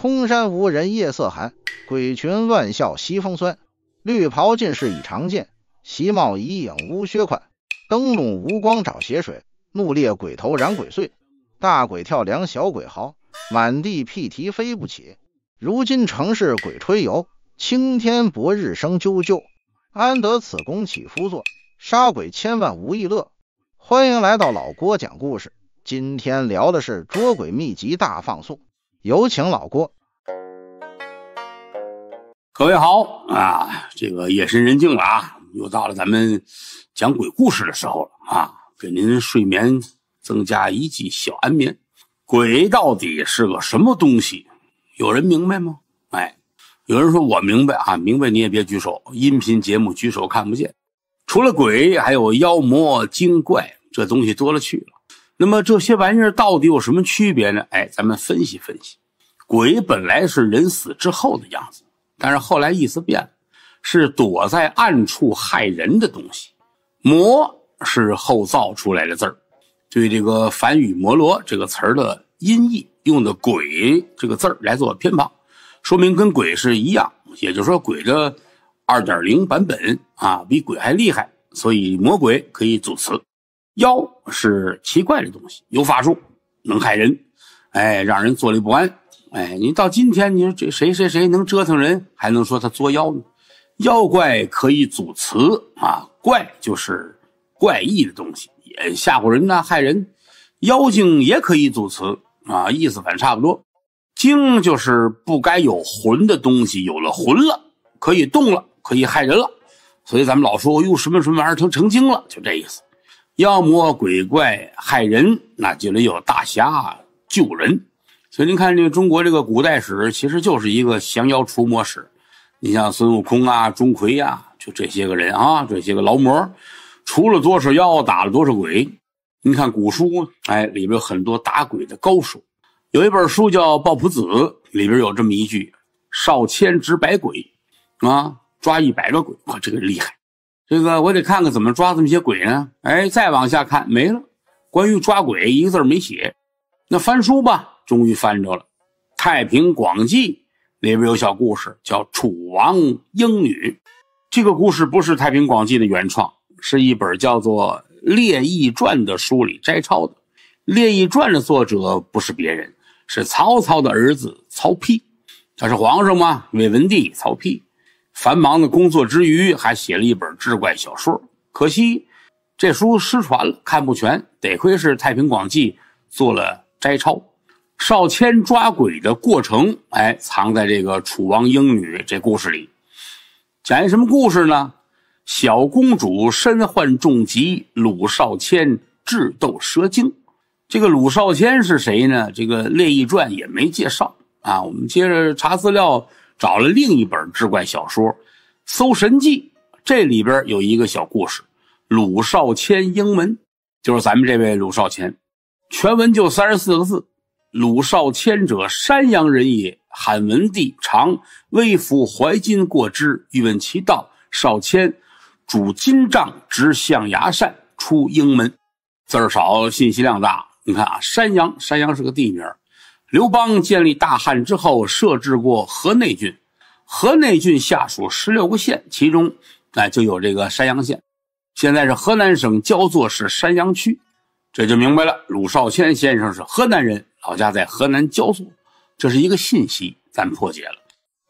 空山无人，夜色寒。鬼群乱笑，西风酸。绿袍尽是倚长剑，席帽已影无靴款。灯笼无光找血水，怒裂鬼头染鬼碎。大鬼跳梁，小鬼嚎，满地屁蹄飞不起。如今城市鬼吹牛，青天薄日生啾啾。安得此功起夫作，杀鬼千万无一乐。欢迎来到老郭讲故事，今天聊的是捉鬼秘籍大放送。有请老郭。各位好啊，这个夜深人静了啊，又到了咱们讲鬼故事的时候了啊，给您睡眠增加一剂小安眠。鬼到底是个什么东西？有人明白吗？哎，有人说我明白啊，明白你也别举手，音频节目举手看不见。除了鬼，还有妖魔精怪，这东西多了去了。那么这些玩意儿到底有什么区别呢？哎，咱们分析分析。鬼本来是人死之后的样子，但是后来意思变了，是躲在暗处害人的东西。魔是后造出来的字儿，对这个梵语“摩罗”这个词儿的音译，用的“鬼”这个字儿来做偏旁，说明跟鬼是一样，也就是说鬼的2.0版本啊，比鬼还厉害，所以魔鬼可以组词。妖是奇怪的东西，有法术，能害人，哎，让人坐立不安。哎，你到今天，你说这谁谁谁能折腾人，还能说他作妖呢？妖怪可以组词啊，怪就是怪异的东西，也吓唬人呐，害人。妖精也可以组词啊，意思反差不多。精就是不该有魂的东西，有了魂了，可以动了，可以害人了。所以咱们老说，哟，什么什么玩意儿成成精了，就这意思。妖魔鬼怪害人，那就得有大侠救人。所以您看，这个中国这个古代史，其实就是一个降妖除魔史。你像孙悟空啊、钟馗呀，就这些个人啊，这些个劳模，除了多少妖，打了多少鬼。你看古书，哎，里边很多打鬼的高手。有一本书叫《抱朴子》，里边有这么一句：“少千执百鬼，啊，抓一百个鬼，哇，这个厉害。”这个我得看看怎么抓这么些鬼呢？哎，再往下看没了，关于抓鬼一个字没写。那翻书吧，终于翻着了，《太平广记》里边有小故事叫《楚王英女》。这个故事不是《太平广记》的原创，是一本叫做《列异传》的书里摘抄的。《列异传》的作者不是别人，是曹操的儿子曹丕。他是皇上吗？魏文帝曹丕。繁忙的工作之余，还写了一本志怪小说，可惜这书失传了，看不全。得亏是《太平广记》做了摘抄。少谦抓鬼的过程，哎，藏在这个楚王英女这故事里。讲一什么故事呢？小公主身患重疾，鲁少谦智斗蛇精。这个鲁少谦是谁呢？这个《列异传》也没介绍啊。我们接着查资料。找了另一本志怪小说《搜神记》，这里边有一个小故事，鲁少谦英文，就是咱们这位鲁少谦，全文就三十四个字：鲁少谦者，山阳人也。汉文帝常微服怀金过之，欲问其道。少谦主金杖，执象牙扇，出英门。字儿少，信息量大。你看啊，山阳，山阳是个地名刘邦建立大汉之后，设置过河内郡，河内郡下属十六个县，其中，哎，就有这个山阳县，现在是河南省焦作市山阳区，这就明白了。鲁少谦先生是河南人，老家在河南焦作，这是一个信息，咱破解了。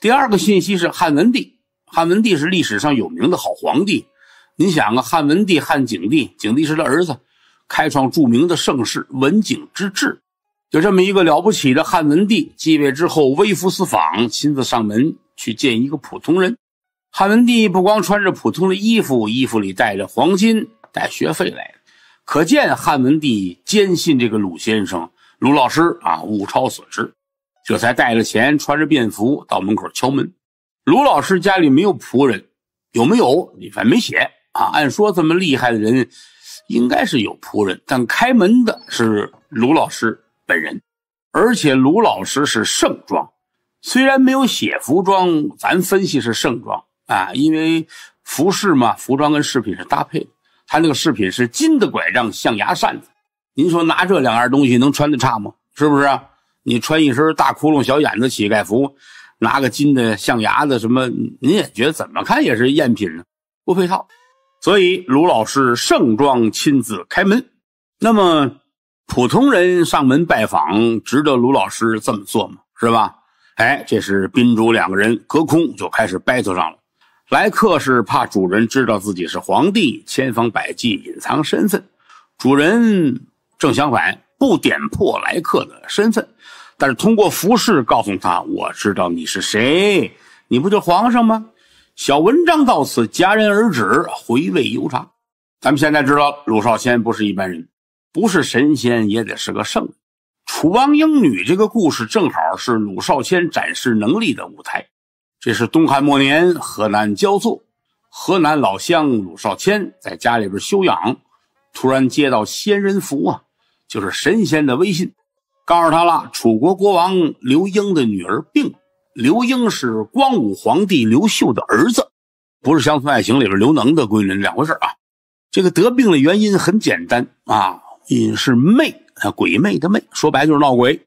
第二个信息是汉文帝，汉文帝是历史上有名的好皇帝，你想啊，汉文帝、汉景帝，景帝是他儿子，开创著名的盛世文景之治。就这么一个了不起的汉文帝继位之后，微服私访，亲自上门去见一个普通人。汉文帝不光穿着普通的衣服，衣服里带着黄金，带学费来的，可见汉文帝坚信这个鲁先生、鲁老师啊，物超所值，这才带着钱，穿着便服到门口敲门。鲁老师家里没有仆人，有没有？你反正没写啊。按说这么厉害的人，应该是有仆人，但开门的是鲁老师。本人，而且卢老师是盛装，虽然没有写服装，咱分析是盛装啊，因为服饰嘛，服装跟饰品是搭配。他那个饰品是金的拐杖、象牙扇子，您说拿这两样东西能穿得差吗？是不是你穿一身大窟窿、小眼子乞丐服，拿个金的象牙的什么，您也觉得怎么看也是赝品呢？不配套，所以卢老师盛装亲自开门，那么。普通人上门拜访，值得卢老师这么做吗？是吧？哎，这是宾主两个人隔空就开始 battle 上了。来客是怕主人知道自己是皇帝，千方百计隐藏身份；主人正相反，不点破来客的身份，但是通过服饰告诉他：“我知道你是谁，你不就皇上吗？”小文章到此戛然而止，回味悠长。咱们现在知道，卢少谦不是一般人。不是神仙也得是个圣。人。楚王英女这个故事正好是鲁少谦展示能力的舞台。这是东汉末年河南焦作，河南老乡鲁少谦在家里边休养，突然接到仙人符啊，就是神仙的微信，告诉他了楚国国王刘英的女儿病刘英是光武皇帝刘秀的儿子，不是《乡村爱情》里边刘能的闺女，两回事啊。这个得病的原因很简单啊。隐是魅，鬼魅的魅，说白就是闹鬼。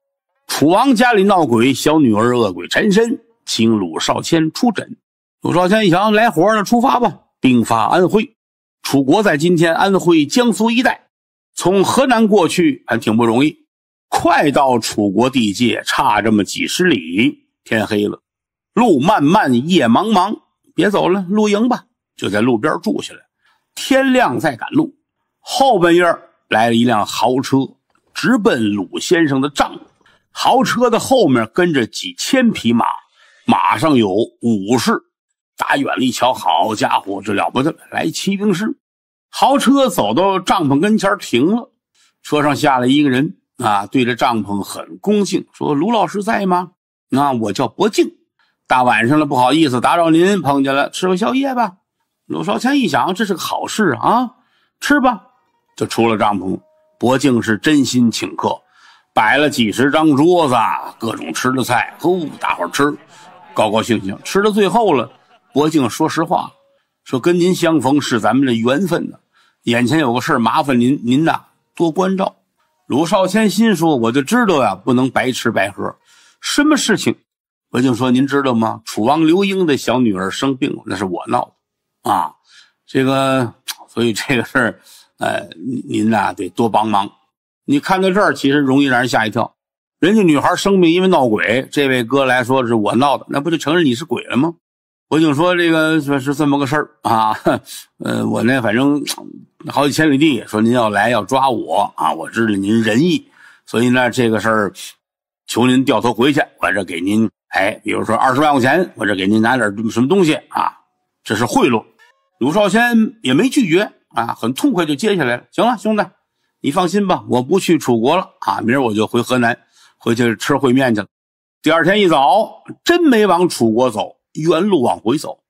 楚王家里闹鬼，小女儿恶鬼缠身，请鲁少谦出诊。鲁少谦一想，来活了，出发吧，兵发安徽。楚国在今天安徽江苏一带，从河南过去还挺不容易。快到楚国地界，差这么几十里，天黑了，路漫漫，夜茫茫，别走了，露营吧，就在路边住下来，天亮再赶路。后半夜。来了一辆豪车，直奔鲁先生的帐。豪车的后面跟着几千匹马，马上有武士。打远了一瞧，好家伙，这了不得，来骑兵师。豪车走到帐篷跟前停了，车上下来一个人，啊，对着帐篷很恭敬，说：“鲁老师在吗？啊，我叫博敬，大晚上了，不好意思打扰您，碰见了，吃个宵夜吧。”鲁少谦一想，这是个好事啊，吃吧。就出了帐篷，博敬是真心请客，摆了几十张桌子，各种吃的菜，呼，大伙儿吃，高高兴兴。吃到最后了，博敬说实话，说跟您相逢是咱们的缘分呢。眼前有个事儿，麻烦您，您呐多关照。鲁少谦心说，我就知道呀，不能白吃白喝。什么事情？博敬说，您知道吗？楚王刘英的小女儿生病了，那是我闹的，啊，这个，所以这个事儿。呃，您呐得多帮忙。你看到这儿，其实容易让人吓一跳。人家女孩生病，因为闹鬼。这位哥来说是我闹的，那不就承认你是鬼了吗？我就说这个说是这么个事儿啊。呃，我呢，反正好几千里地，说您要来要抓我啊，我知道您仁义，所以呢，这个事儿求您掉头回去。我这给您，哎，比如说二十万块钱，我这给您拿点什么东西啊？这是贿赂。鲁少先也没拒绝。啊，很痛快就接下来了。行了，兄弟，你放心吧，我不去楚国了啊，明儿我就回河南，回去吃烩面去了。第二天一早，真没往楚国走，原路往回走，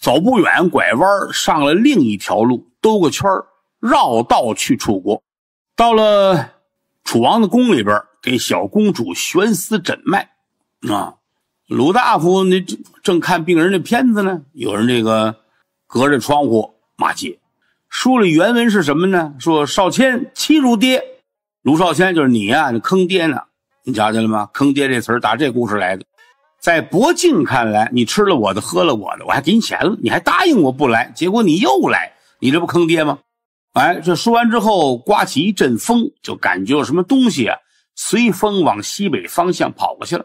走不远，拐弯上了另一条路，兜个圈绕道去楚国。到了楚王的宫里边，给小公主悬丝诊脉。啊，鲁大夫那正看病人的片子呢，有人这个隔着窗户骂街。说了原文是什么呢？说少谦欺辱爹，卢少谦就是你呀，你坑爹呢！你瞧见了吗？坑爹这词儿打这故事来的。在伯敬看来，你吃了我的，喝了我的，我还给你钱了，你还答应我不来，结果你又来，你这不坑爹吗？哎，这说完之后，刮起一阵风，就感觉有什么东西啊，随风往西北方向跑过去了。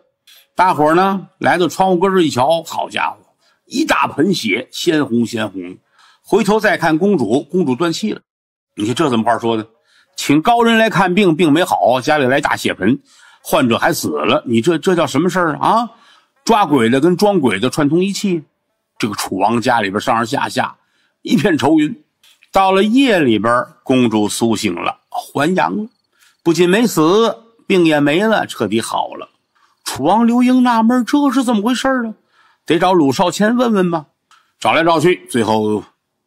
大伙儿呢，来到窗户根儿一瞧，好家伙，一大盆血，鲜红鲜红。回头再看公主，公主断气了。你这怎么话说呢？请高人来看病，病没好，家里来大血盆，患者还死了。你这这叫什么事儿啊？啊，抓鬼的跟装鬼的串通一气。这个楚王家里边上上下下一片愁云。到了夜里边，公主苏醒了，还阳了，不仅没死，病也没了，彻底好了。楚王刘英纳闷，这是怎么回事啊？得找鲁少谦问问吧。找来找去，最后。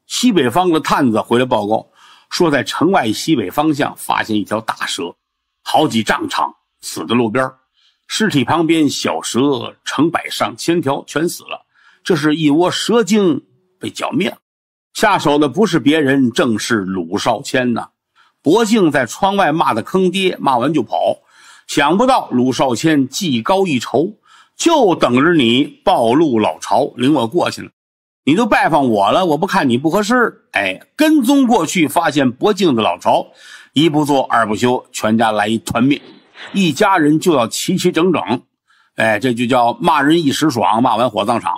西北方的探子回来报告，说在城外西北方向发现一条大蛇，好几丈长，死在路边，尸体旁边小蛇成百上千条，全死了。这是一窝蛇精被剿灭了，下手的不是别人，正是鲁少谦呐。薄敬在窗外骂的坑爹，骂完就跑。想不到鲁少谦技高一筹，就等着你暴露老巢，领我过去了。你都拜访我了，我不看你不合适。哎，跟踪过去发现伯敬的老巢，一不做二不休，全家来一团灭，一家人就要齐齐整整。哎，这就叫骂人一时爽，骂完火葬场。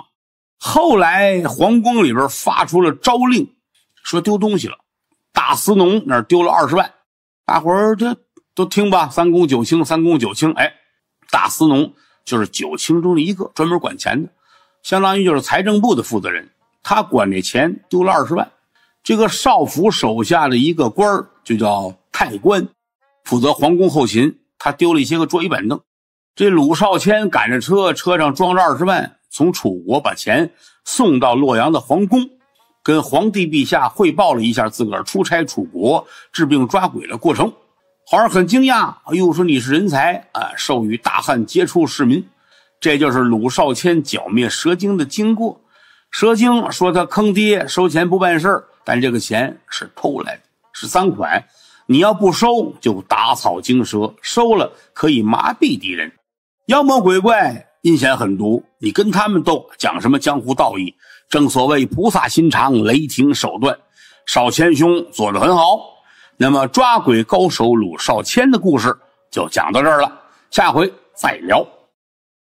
后来皇宫里边发出了诏令，说丢东西了，大司农那儿丢了二十万，大伙儿这都听吧，三公九卿，三公九卿，哎，大司农就是九卿中的一个，专门管钱的，相当于就是财政部的负责人。他管这钱丢了二十万，这个少府手下的一个官儿就叫太官，负责皇宫后勤。他丢了一些个桌椅板凳。这鲁少谦赶着车，车上装着二十万，从楚国把钱送到洛阳的皇宫，跟皇帝陛下汇报了一下自个儿出差楚国治病抓鬼的过程。皇上很惊讶，哎呦，说你是人才啊，授予大汉杰出市民。这就是鲁少谦剿灭蛇精的经过。蛇精说他坑爹，收钱不办事儿，但这个钱是偷来的，是赃款。你要不收就打草惊蛇，收了可以麻痹敌人。妖魔鬼怪阴险狠毒，你跟他们斗，讲什么江湖道义？正所谓菩萨心肠，雷霆手段。少谦兄做得很好。那么抓鬼高手鲁少谦的故事就讲到这儿了，下回再聊。